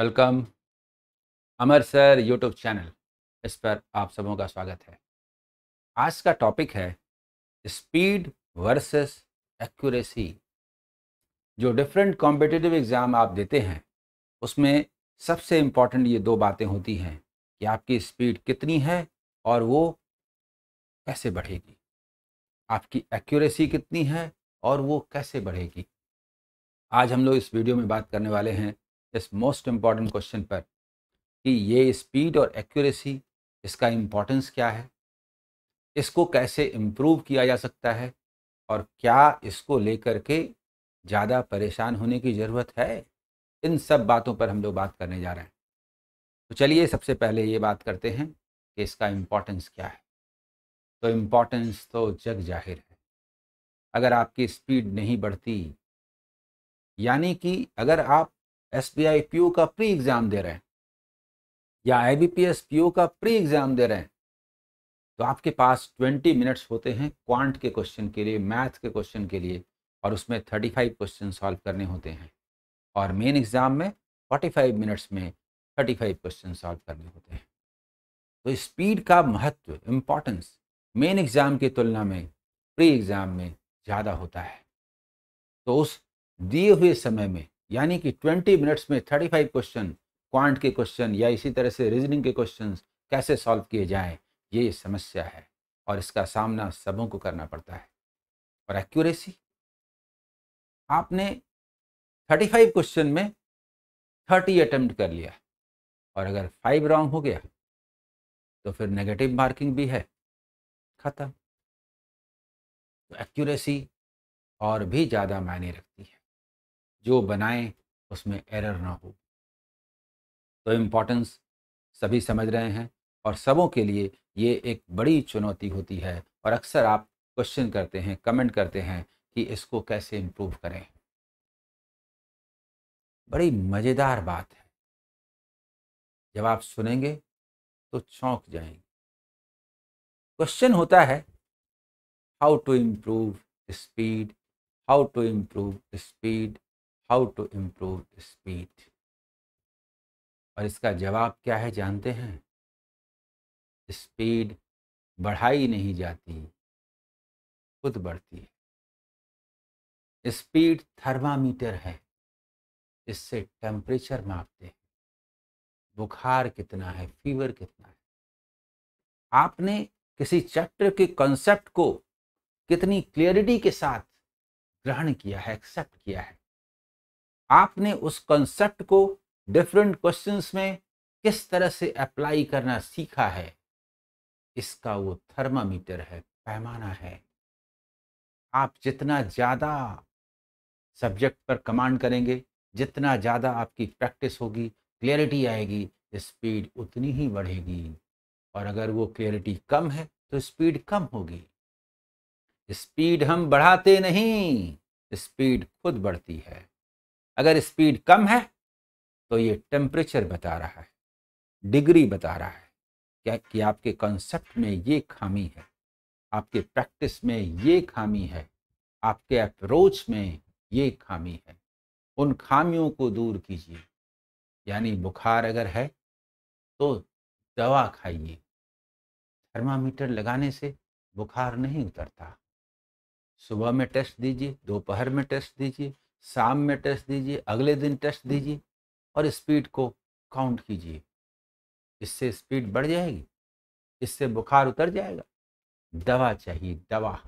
welcome Amar sir YouTube channel इस पर आप सबों का स्वागत है आज का टॉपिक है स्पीड वर्सेस एक्यूरेसी जो डिफरेंट कॉम्पिटिटिव एग्ज़ाम आप देते हैं उसमें सबसे इम्पॉर्टेंट ये दो बातें होती हैं कि आपकी स्पीड कितनी है और वो कैसे बढ़ेगी आपकी एक्यूरेसी कितनी है और वो कैसे बढ़ेगी आज हम लोग इस वीडियो में बात करने वाले हैं इस मोस्ट इम्पॉर्टेंट क्वेश्चन पर कि ये स्पीड और एक्यूरेसी इसका इम्पोर्टेंस क्या है इसको कैसे इम्प्रूव किया जा सकता है और क्या इसको लेकर के ज़्यादा परेशान होने की ज़रूरत है इन सब बातों पर हम लोग बात करने जा रहे हैं तो चलिए सबसे पहले ये बात करते हैं कि इसका इम्पोर्टेंस क्या है तो इम्पोर्टेंस तो जग जाहिर है अगर आपकी स्पीड नहीं बढ़ती यानी कि अगर आप S P I P U का प्री एग्ज़ाम दे रहे हैं या I B P S P का प्री एग्ज़ाम दे रहे हैं तो आपके पास ट्वेंटी मिनट्स होते हैं क्वांट के क्वेश्चन के लिए मैथ के क्वेश्चन के लिए और उसमें थर्टी फाइव क्वेश्चन सॉल्व करने होते हैं और मेन एग्ज़ाम में फोर्टी फाइव मिनट्स में थर्टी फाइव क्वेश्चन सॉल्व करने होते हैं तो स्पीड का महत्व इम्पॉर्टेंस मेन एग्ज़ाम की तुलना में प्री एग्ज़ाम में ज़्यादा होता है तो उस दिए हुए समय में यानी कि 20 मिनट्स में 35 क्वेश्चन क्वांट के क्वेश्चन या इसी तरह से रीजनिंग के क्वेश्चन कैसे सॉल्व किए जाएँ ये समस्या है और इसका सामना सबों को करना पड़ता है और एक्यूरेसी आपने 35 क्वेश्चन में 30 अटेम्प्ट कर लिया और अगर फाइव रॉन्ग हो गया तो फिर नेगेटिव मार्किंग भी है खत्म तो एक्यूरेसी और भी ज़्यादा मायने रखती है जो बनाएं उसमें एरर ना हो तो इम्पोर्टेंस सभी समझ रहे हैं और सबों के लिए ये एक बड़ी चुनौती होती है और अक्सर आप क्वेश्चन करते हैं कमेंट करते हैं कि इसको कैसे इम्प्रूव करें बड़ी मज़ेदार बात है जब आप सुनेंगे तो चौंक जाएंगे क्वेश्चन होता है how to improve speed how to improve speed how to improve speed और इसका जवाब क्या है जानते हैं स्पीड बढ़ाई नहीं जाती खुद बढ़ती है स्पीड थर्मामीटर है इससे टेम्परेचर मापते हैं बुखार कितना है फीवर कितना है आपने किसी चैप्टर के कॉन्सेप्ट को कितनी क्लियरिटी के साथ ग्रहण किया है एक्सेप्ट किया है आपने उस कॉन्सेप्ट को डिफरेंट क्वेश्चंस में किस तरह से अप्लाई करना सीखा है इसका वो थर्मामीटर है पैमाना है आप जितना ज़्यादा सब्जेक्ट पर कमांड करेंगे जितना ज़्यादा आपकी प्रैक्टिस होगी क्लियरिटी आएगी स्पीड उतनी ही बढ़ेगी और अगर वो क्लियरिटी कम है तो स्पीड कम होगी स्पीड हम बढ़ाते नहीं स्पीड खुद बढ़ती है अगर स्पीड कम है तो ये टेम्परेचर बता रहा है डिग्री बता रहा है क्या कि आपके कॉन्सेप्ट में ये खामी है आपके प्रैक्टिस में ये खामी है आपके अप्रोच में ये खामी है उन खामियों को दूर कीजिए यानी बुखार अगर है तो दवा खाइए थर्मामीटर लगाने से बुखार नहीं उतरता सुबह में टेस्ट दीजिए दोपहर में टेस्ट दीजिए शाम में टेस्ट दीजिए अगले दिन टेस्ट दीजिए और स्पीड को काउंट कीजिए इससे स्पीड बढ़ जाएगी इससे बुखार उतर जाएगा दवा चाहिए दवा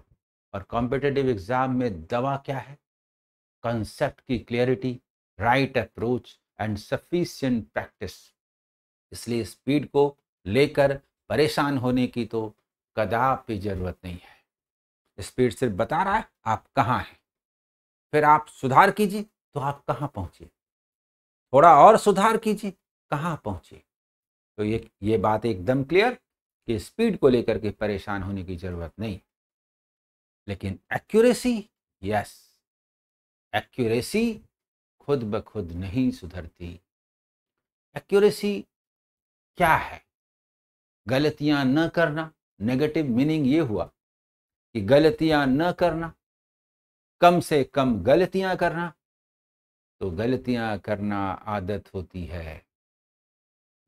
और कॉम्पिटेटिव एग्ज़ाम में दवा क्या है कंसेप्ट की clarity right approach and sufficient practice इसलिए स्पीड को लेकर परेशान होने की तो कदापि ज़रूरत नहीं है स्पीड सिर्फ बता रहा है आप कहाँ हैं फिर आप सुधार कीजिए तो आप कहाँ पहुँचिए थोड़ा और सुधार कीजिए कहाँ पहुँचिए तो ये ये बात एकदम क्लियर कि स्पीड को लेकर के परेशान होने की ज़रूरत नहीं लेकिन एक्यूरेसी यस एक्यूरेसी खुद ब खुद नहीं सुधरती एक्यूरेसी क्या है गलतियां न करना नेगेटिव मीनिंग ये हुआ कि गलतियां न करना कम से कम गलतियां करना तो गलतियां करना आदत होती है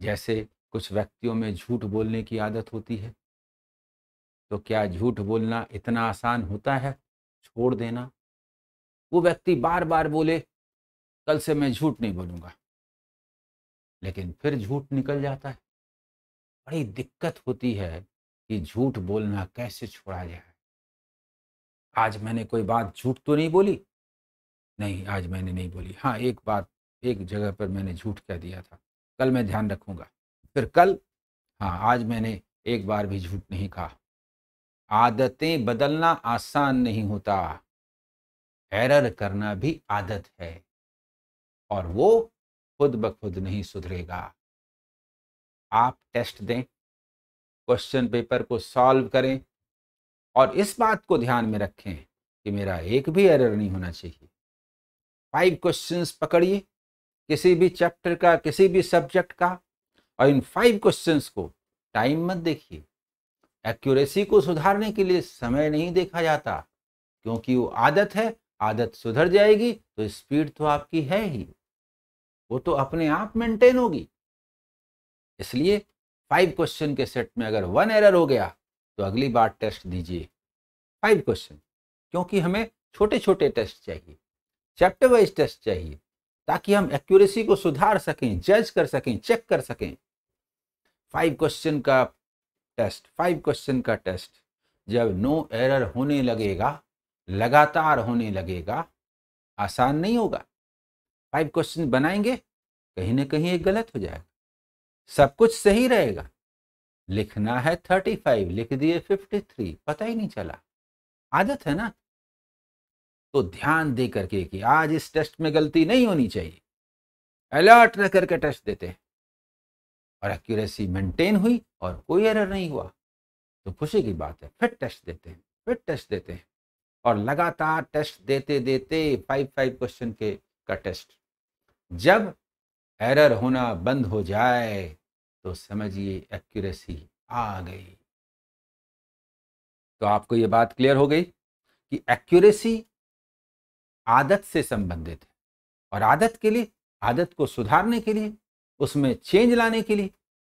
जैसे कुछ व्यक्तियों में झूठ बोलने की आदत होती है तो क्या झूठ बोलना इतना आसान होता है छोड़ देना वो व्यक्ति बार बार बोले कल से मैं झूठ नहीं बोलूंगा लेकिन फिर झूठ निकल जाता है बड़ी दिक्कत होती है कि झूठ बोलना कैसे छोड़ा जाए आज मैंने कोई बात झूठ तो नहीं बोली नहीं आज मैंने नहीं बोली हाँ एक बात एक जगह पर मैंने झूठ कह दिया था कल मैं ध्यान रखूंगा फिर कल हाँ आज मैंने एक बार भी झूठ नहीं कहा आदतें बदलना आसान नहीं होता एरर करना भी आदत है और वो खुद ब खुद नहीं सुधरेगा आप टेस्ट दें क्वेश्चन पेपर को सॉल्व करें और इस बात को ध्यान में रखें कि मेरा एक भी एरर नहीं होना चाहिए फाइव क्वेश्चंस पकड़िए किसी भी चैप्टर का किसी भी सब्जेक्ट का और इन फाइव क्वेश्चंस को टाइम मत देखिए एक्यूरेसी को सुधारने के लिए समय नहीं देखा जाता क्योंकि वो आदत है आदत सुधर जाएगी तो स्पीड तो आपकी है ही वो तो अपने आप मेंटेन होगी इसलिए फाइव क्वेश्चन के सेट में अगर वन एरर हो गया तो अगली बार टेस्ट दीजिए फाइव क्वेश्चन क्योंकि हमें छोटे छोटे टेस्ट चाहिए चैप्टर वाइज टेस्ट चाहिए ताकि हम एक्यूरेसी को सुधार सकें जज कर सकें चेक कर सकें फाइव क्वेश्चन का टेस्ट फाइव क्वेश्चन का टेस्ट जब नो एरर होने लगेगा लगातार होने लगेगा आसान नहीं होगा फाइव क्वेश्चन बनाएंगे कहीं ना कहीं एक गलत हो जाएगा सब कुछ सही रहेगा लिखना है थर्टी फाइव लिख दिए फिफ्टी थ्री पता ही नहीं चला आदत है ना तो ध्यान दे करके कि आज इस टेस्ट में गलती नहीं होनी चाहिए अलर्ट रह करके टेस्ट देते हैं और एक्यूरेसी मेंटेन हुई और कोई एरर नहीं हुआ तो खुशी की बात है फिर टेस्ट देते हैं फिर टेस्ट देते हैं और लगातार टेस्ट देते देते फाइव फाइव क्वेश्चन के का टेस्ट जब एरर होना बंद हो जाए तो समझिए एक्यूरेसी आ गई तो आपको ये बात क्लियर हो गई कि एक्यूरेसी आदत से संबंधित है और आदत के लिए आदत को सुधारने के लिए उसमें चेंज लाने के लिए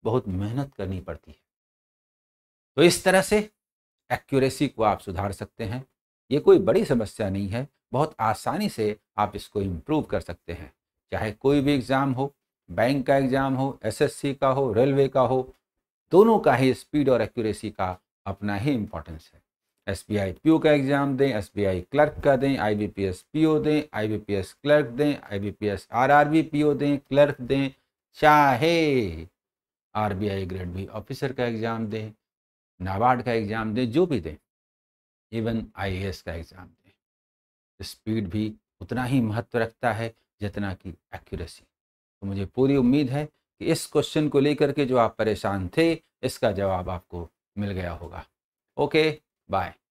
बहुत मेहनत करनी पड़ती है तो इस तरह से एक्यूरेसी को आप सुधार सकते हैं ये कोई बड़ी समस्या नहीं है बहुत आसानी से आप इसको इम्प्रूव कर सकते हैं चाहे कोई भी एग्ज़ाम हो बैंक का एग्ज़ाम हो एसएससी का हो रेलवे का हो दोनों का ही स्पीड और एक्यूरेसी का अपना ही इम्पोर्टेंस है S B I P O का एग्ज़ाम दें एस बी आई क्लर्क का दें I B P S P O दें I B P S clerk दें I B P S R R B P O दें clerk दें चाहे R B I grade B officer का exam दें नाबार्ड का एग्ज़ाम दें जो भी दें इवन आई ए एस का एग्ज़ाम दें स्पीड भी उतना ही महत्व रखता है जितना कि एक्यूरेसी तो मुझे पूरी उम्मीद है कि इस क्वेश्चन को लेकर के जो आप परेशान थे इसका जवाब आपको मिल गया होगा ओके बाय